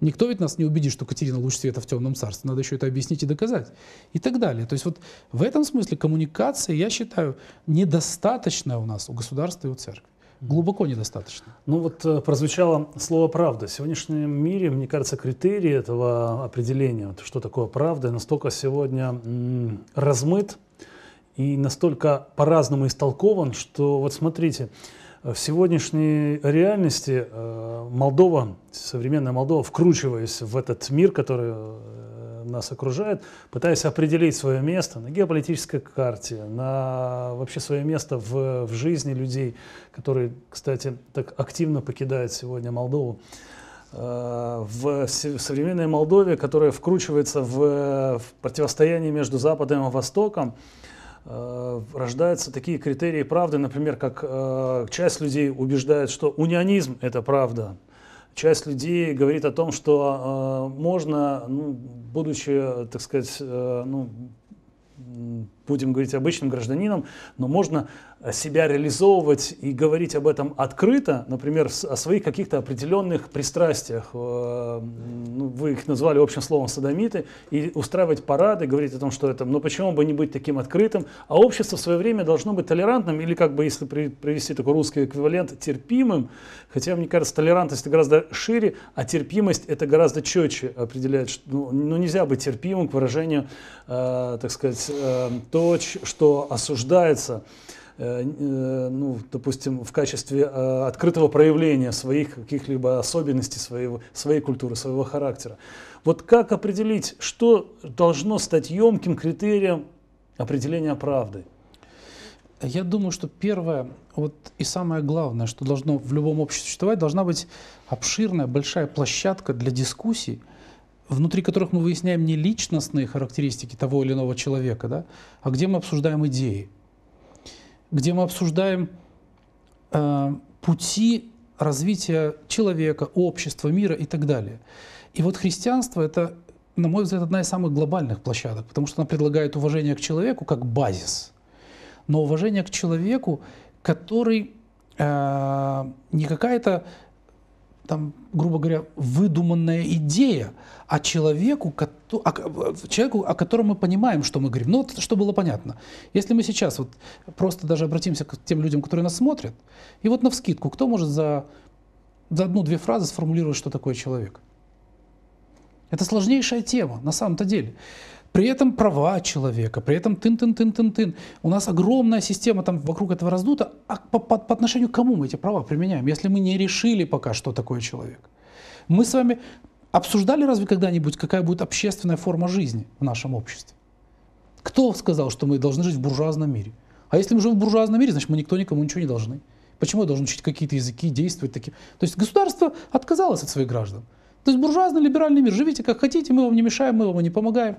Никто ведь нас не убедит, что Катерина луч света в темном царстве. Надо еще это объяснить и доказать. И так далее. То есть вот в этом смысле коммуникация, я считаю, недостаточная у нас, у государства и у церкви. Глубоко недостаточно. Ну вот э, прозвучало слово «правда». В сегодняшнем мире, мне кажется, критерии этого определения, что такое правда, настолько сегодня размыт, и настолько по-разному истолкован, что вот смотрите, в сегодняшней реальности э, Молдова, современная Молдова, вкручиваясь в этот мир, который э, нас окружает, пытаясь определить свое место на геополитической карте, на вообще свое место в, в жизни людей, которые, кстати, так активно покидают сегодня Молдову. Э, в современной Молдове, которая вкручивается в, в противостояние между Западом и Востоком, Э, рождаются такие критерии правды, например, как э, часть людей убеждает, что унионизм – это правда, часть людей говорит о том, что э, можно, ну, будучи, так сказать, э, ну, будем говорить обычным гражданином, но можно себя реализовывать и говорить об этом открыто, например, о своих каких-то определенных пристрастиях, э, ну, вы их назвали общим словом садомиты, и устраивать парады, говорить о том, что это, ну почему бы не быть таким открытым, а общество в свое время должно быть толерантным или, как бы, если привести такой русский эквивалент, терпимым, хотя, мне кажется, толерантность гораздо шире, а терпимость это гораздо четче определяет, что, ну, ну нельзя быть терпимым к выражению, э, так сказать, э, то, что осуждается, Э, э, ну, допустим, в качестве э, открытого проявления своих каких-либо особенностей своего, своей культуры, своего характера. Вот как определить, что должно стать емким критерием определения правды? Я думаю, что первое вот, и самое главное, что должно в любом обществе существовать, должна быть обширная, большая площадка для дискуссий, внутри которых мы выясняем не личностные характеристики того или иного человека, да, а где мы обсуждаем идеи где мы обсуждаем э, пути развития человека, общества, мира и так далее. И вот христианство это, на мой взгляд, одна из самых глобальных площадок, потому что она предлагает уважение к человеку как базис, но уважение к человеку, который э, не какая-то там, грубо говоря, выдуманная идея, о человеку, о, человеку, о котором мы понимаем, что мы говорим. Ну, вот, что было понятно. Если мы сейчас вот просто даже обратимся к тем людям, которые нас смотрят, и вот на вскидку, кто может за, за одну-две фразы сформулировать, что такое человек? Это сложнейшая тема, на самом-то деле. При этом права человека, при этом тын-тын-тын-тын-тын. У нас огромная система там вокруг этого раздута. А по, по, по отношению к кому мы эти права применяем, если мы не решили пока, что такое человек? Мы с вами обсуждали разве когда-нибудь, какая будет общественная форма жизни в нашем обществе? Кто сказал, что мы должны жить в буржуазном мире? А если мы живем в буржуазном мире, значит, мы никто никому ничего не должны. Почему я должен учить какие-то языки, действовать таким? То есть государство отказалось от своих граждан. То есть буржуазный либеральный мир, живите как хотите, мы вам не мешаем, мы вам не помогаем.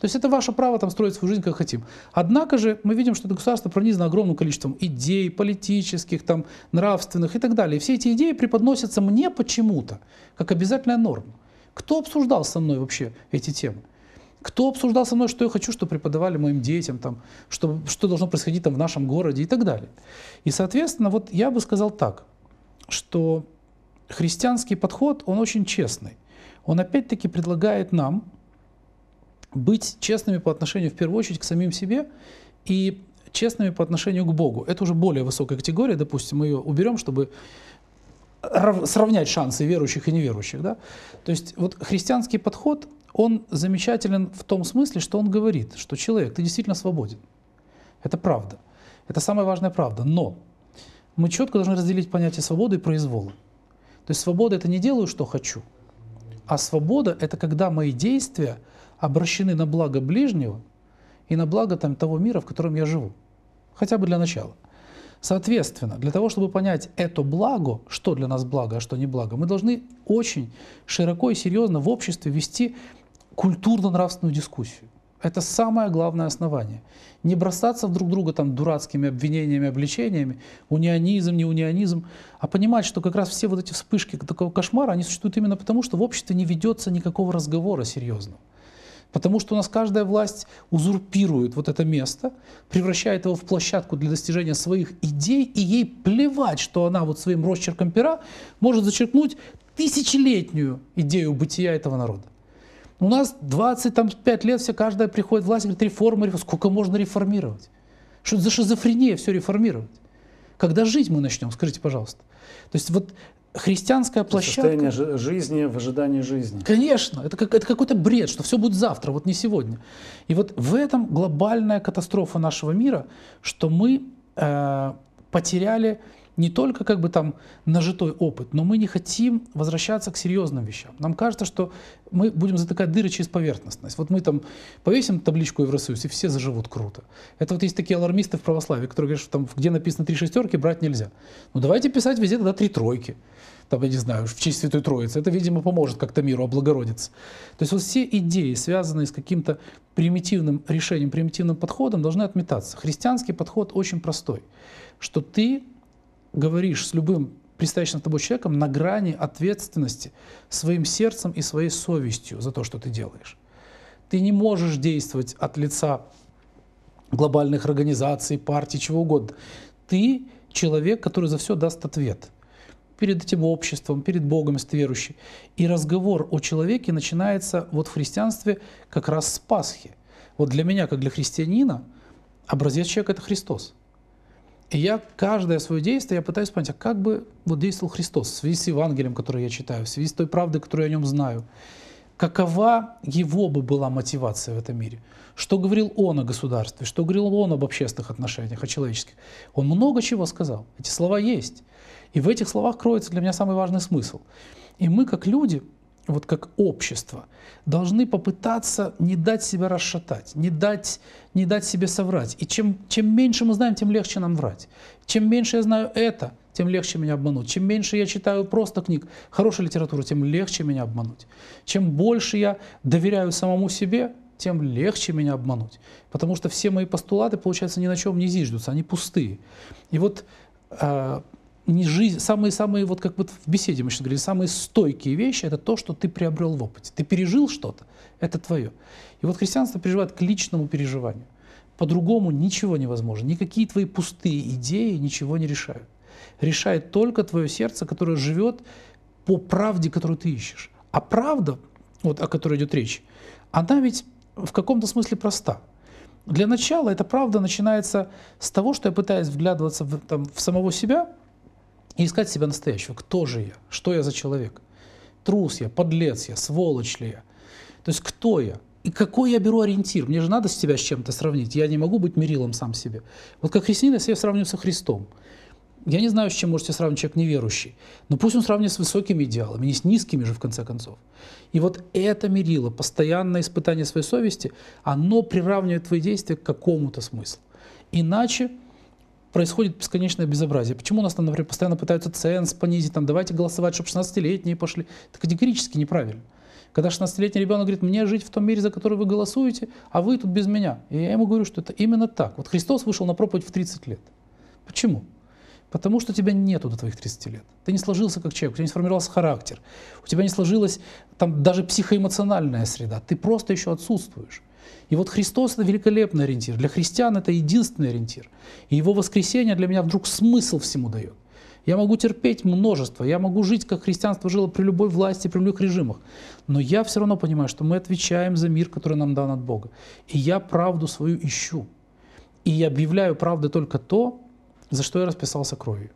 То есть это ваше право там строить свою жизнь как хотим. Однако же мы видим, что это государство пронизано огромным количеством идей политических, там, нравственных и так далее. И все эти идеи преподносятся мне почему-то, как обязательная норма. Кто обсуждал со мной вообще эти темы? Кто обсуждал со мной, что я хочу, что преподавали моим детям, там, что, что должно происходить там в нашем городе и так далее. И, соответственно, вот я бы сказал так, что христианский подход, он очень честный. Он опять-таки предлагает нам быть честными по отношению в первую очередь к самим себе и честными по отношению к Богу. Это уже более высокая категория, допустим, мы ее уберем, чтобы сравнять шансы верующих и неверующих. Да? То есть вот христианский подход, он замечателен в том смысле, что он говорит, что человек, ты действительно свободен. Это правда. Это самая важная правда. Но мы четко должны разделить понятие свободы и произвола. То есть свобода – это не делаю, что хочу, а свобода – это когда мои действия – обращены на благо ближнего и на благо там, того мира, в котором я живу. Хотя бы для начала. Соответственно, для того, чтобы понять это благо, что для нас благо, а что не благо, мы должны очень широко и серьезно в обществе вести культурно-нравственную дискуссию. Это самое главное основание. Не бросаться друг друга там дурацкими обвинениями, обличениями, унионизм, не унионизм, а понимать, что как раз все вот эти вспышки такого кошмара, они существуют именно потому, что в обществе не ведется никакого разговора серьезного. Потому что у нас каждая власть узурпирует вот это место, превращает его в площадку для достижения своих идей, и ей плевать, что она вот своим росчерком пера может зачеркнуть тысячелетнюю идею бытия этого народа. У нас 25 лет все, каждая приходит власть и говорит, реформы, реформа. Сколько можно реформировать? Что это за шизофрения все реформировать? Когда жить мы начнем, скажите, пожалуйста. То есть вот христианская площадка. Состояние жизни в ожидании жизни. Конечно, это, как, это какой-то бред, что все будет завтра, вот не сегодня. И вот в этом глобальная катастрофа нашего мира, что мы э, потеряли не только как бы там нажитой опыт, но мы не хотим возвращаться к серьезным вещам. Нам кажется, что мы будем затыкать дыры через поверхностность. Вот мы там повесим табличку Евросоюз, и все заживут круто. Это вот есть такие алармисты в православии, которые говорят, что там, где написано три шестерки, брать нельзя. Ну давайте писать везде тогда три тройки. Там, я не знаю, в честь Святой Троицы. Это, видимо, поможет как-то миру облагородиться. То есть вот все идеи, связанные с каким-то примитивным решением, примитивным подходом, должны отметаться. Христианский подход очень простой, что ты говоришь с любым предстоящим тобой человеком на грани ответственности своим сердцем и своей совестью за то, что ты делаешь. Ты не можешь действовать от лица глобальных организаций, партий, чего угодно. Ты человек, который за все даст ответ перед этим обществом, перед Богом, если ты верующий. И разговор о человеке начинается вот в христианстве как раз с Пасхи. Вот для меня, как для христианина, образец человека – это Христос. И я каждое свое действие, я пытаюсь понять, а как бы вот действовал Христос в связи с Евангелием, которое я читаю, в связи с той правдой, которую я о нем знаю. Какова его бы была мотивация в этом мире? Что говорил он о государстве? Что говорил он об общественных отношениях, о человеческих? Он много чего сказал. Эти слова есть. И в этих словах кроется для меня самый важный смысл. И мы, как люди, вот как общество, должны попытаться не дать себя расшатать, не дать, не дать себе соврать. И чем, чем меньше мы знаем, тем легче нам врать. Чем меньше я знаю это, тем легче меня обмануть. Чем меньше я читаю просто книг, хорошей литературы, тем легче меня обмануть. Чем больше я доверяю самому себе, тем легче меня обмануть. Потому что все мои постулаты, получается, ни на чем не зиждутся, они пустые. И вот э, не жизнь, самые-самые, вот как бы в беседе мы сейчас говорили, самые стойкие вещи – это то, что ты приобрел в опыте. Ты пережил что-то, это твое. И вот христианство переживает к личному переживанию. По-другому ничего невозможно. Никакие твои пустые идеи ничего не решают. Решает только твое сердце, которое живет по правде, которую ты ищешь. А правда, вот о которой идет речь, она ведь в каком-то смысле проста. Для начала эта правда начинается с того, что я пытаюсь вглядываться в, там, в самого себя – и искать себя настоящего. Кто же я? Что я за человек? Трус я, подлец я, сволочь ли я? То есть кто я? И какой я беру ориентир? Мне же надо себя с чем-то сравнить. Я не могу быть мерилом сам себе. Вот как христианин, я себя сравниваю со Христом. Я не знаю, с чем можете сравнить человек неверующий, но пусть он сравнит с высокими идеалами, не с низкими же, в конце концов. И вот это мерило, постоянное испытание своей совести, оно приравнивает твои действия к какому-то смыслу. Иначе происходит бесконечное безобразие. Почему у нас например, постоянно пытаются ценз понизить, там, давайте голосовать, чтобы 16-летние пошли. Это категорически неправильно. Когда 16-летний ребенок говорит, мне жить в том мире, за который вы голосуете, а вы тут без меня. И я ему говорю, что это именно так. Вот Христос вышел на проповедь в 30 лет. Почему? Потому что тебя нету до твоих 30 лет. Ты не сложился как человек, у тебя не сформировался характер, у тебя не сложилась там даже психоэмоциональная среда. Ты просто еще отсутствуешь. И вот Христос — это великолепный ориентир. Для христиан это единственный ориентир. И Его воскресение для меня вдруг смысл всему дает. Я могу терпеть множество, я могу жить, как христианство жило при любой власти, при любых режимах. Но я все равно понимаю, что мы отвечаем за мир, который нам дан от Бога. И я правду свою ищу. И я объявляю правду только то, за что я расписался кровью.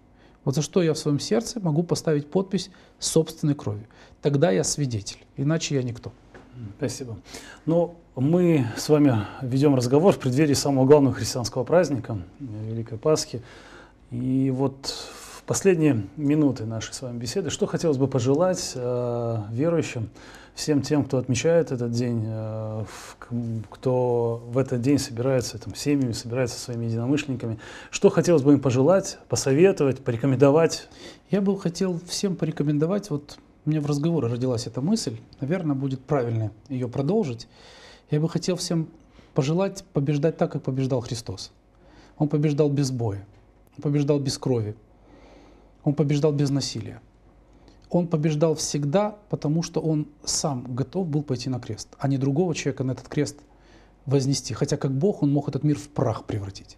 Вот за что я в своем сердце могу поставить подпись собственной кровью. Тогда я свидетель, иначе я никто. Спасибо. Ну, мы с вами ведем разговор в преддверии самого главного христианского праздника, э, Великой Пасхи. И вот в последние минуты нашей с вами беседы, что хотелось бы пожелать э, верующим, всем тем, кто отмечает этот день, э, в, кто в этот день собирается там, семьями, собирается со своими единомышленниками, что хотелось бы им пожелать, посоветовать, порекомендовать? Я бы хотел всем порекомендовать вот у меня в разговоре родилась эта мысль. Наверное, будет правильно ее продолжить. Я бы хотел всем пожелать побеждать так, как побеждал Христос. Он побеждал без боя, он побеждал без крови, он побеждал без насилия. Он побеждал всегда, потому что он сам готов был пойти на крест, а не другого человека на этот крест вознести. Хотя как Бог он мог этот мир в прах превратить.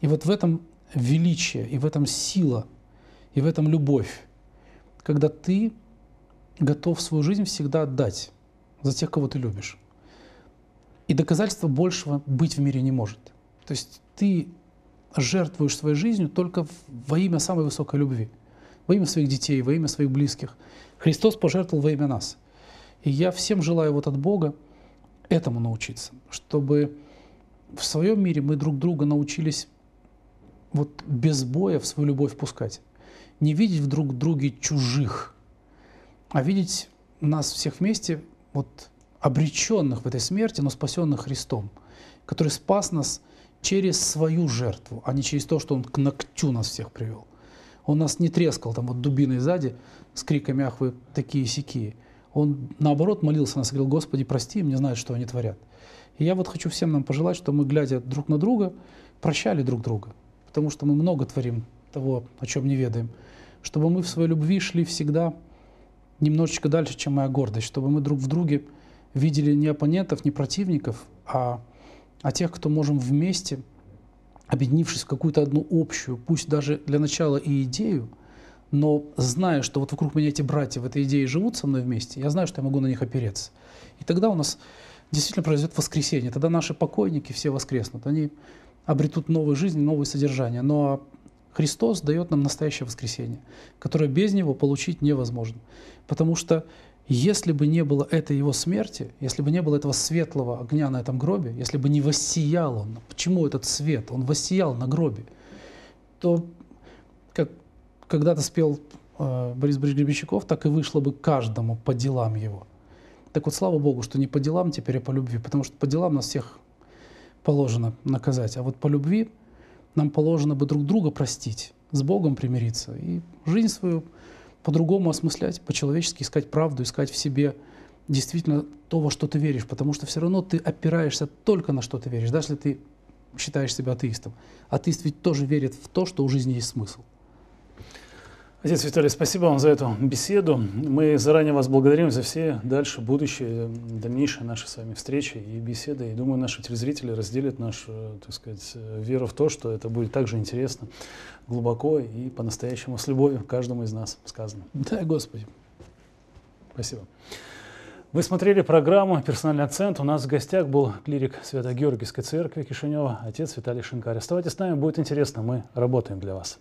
И вот в этом величие, и в этом сила, и в этом любовь, когда ты готов свою жизнь всегда отдать за тех, кого ты любишь. И доказательства большего быть в мире не может. То есть ты жертвуешь своей жизнью только во имя самой высокой любви, во имя своих детей, во имя своих близких. Христос пожертвовал во имя нас. И я всем желаю вот от Бога этому научиться, чтобы в своем мире мы друг друга научились вот без боя в свою любовь пускать, не видеть в друг друге чужих – а видеть нас всех вместе, вот обреченных в этой смерти, но спасенных Христом, который спас нас через свою жертву, а не через то, что Он к ногтю нас всех привел. Он нас не трескал там вот дубиной сзади с криками «Ах, вы такие сякие!» Он, наоборот, молился нас и говорил «Господи, прости им, не знают, что они творят». И я вот хочу всем нам пожелать, что мы, глядя друг на друга, прощали друг друга, потому что мы много творим того, о чем не ведаем, чтобы мы в своей любви шли всегда немножечко дальше, чем моя гордость, чтобы мы друг в друге видели не оппонентов, не противников, а, а тех, кто можем вместе, объединившись в какую-то одну общую, пусть даже для начала и идею, но зная, что вот вокруг меня эти братья в этой идее живут со мной вместе, я знаю, что я могу на них опереться. И тогда у нас действительно произойдет воскресение. Тогда наши покойники все воскреснут. Они обретут новую жизнь, новое содержание. Но ну, а Христос дает нам настоящее воскресение, которое без Него получить невозможно. Потому что если бы не было этой его смерти, если бы не было этого светлого огня на этом гробе, если бы не воссиял он, почему этот свет, он воссиял на гробе, то, как когда-то спел э, Борис Борисович Гребенщиков, так и вышло бы каждому по делам его. Так вот, слава Богу, что не по делам теперь, а по любви, потому что по делам нас всех положено наказать, а вот по любви – нам положено бы друг друга простить, с Богом примириться и жизнь свою по-другому осмыслять, по-человечески искать правду, искать в себе действительно то, во что ты веришь, потому что все равно ты опираешься только на что ты веришь, даже если ты считаешь себя атеистом. Атеист ведь тоже верит в то, что у жизни есть смысл. Отец Виталий, спасибо вам за эту беседу. Мы заранее вас благодарим за все дальше будущее, дальнейшие наши с вами встречи и беседы. И думаю, наши телезрители разделят нашу, так сказать, веру в то, что это будет также интересно, глубоко и по-настоящему с любовью каждому из нас сказано. Да, Господи. Спасибо. Вы смотрели программу «Персональный акцент». У нас в гостях был клирик Свято-Георгиевской церкви Кишинева, отец Виталий Шинкарь. Оставайтесь с нами, будет интересно, мы работаем для вас.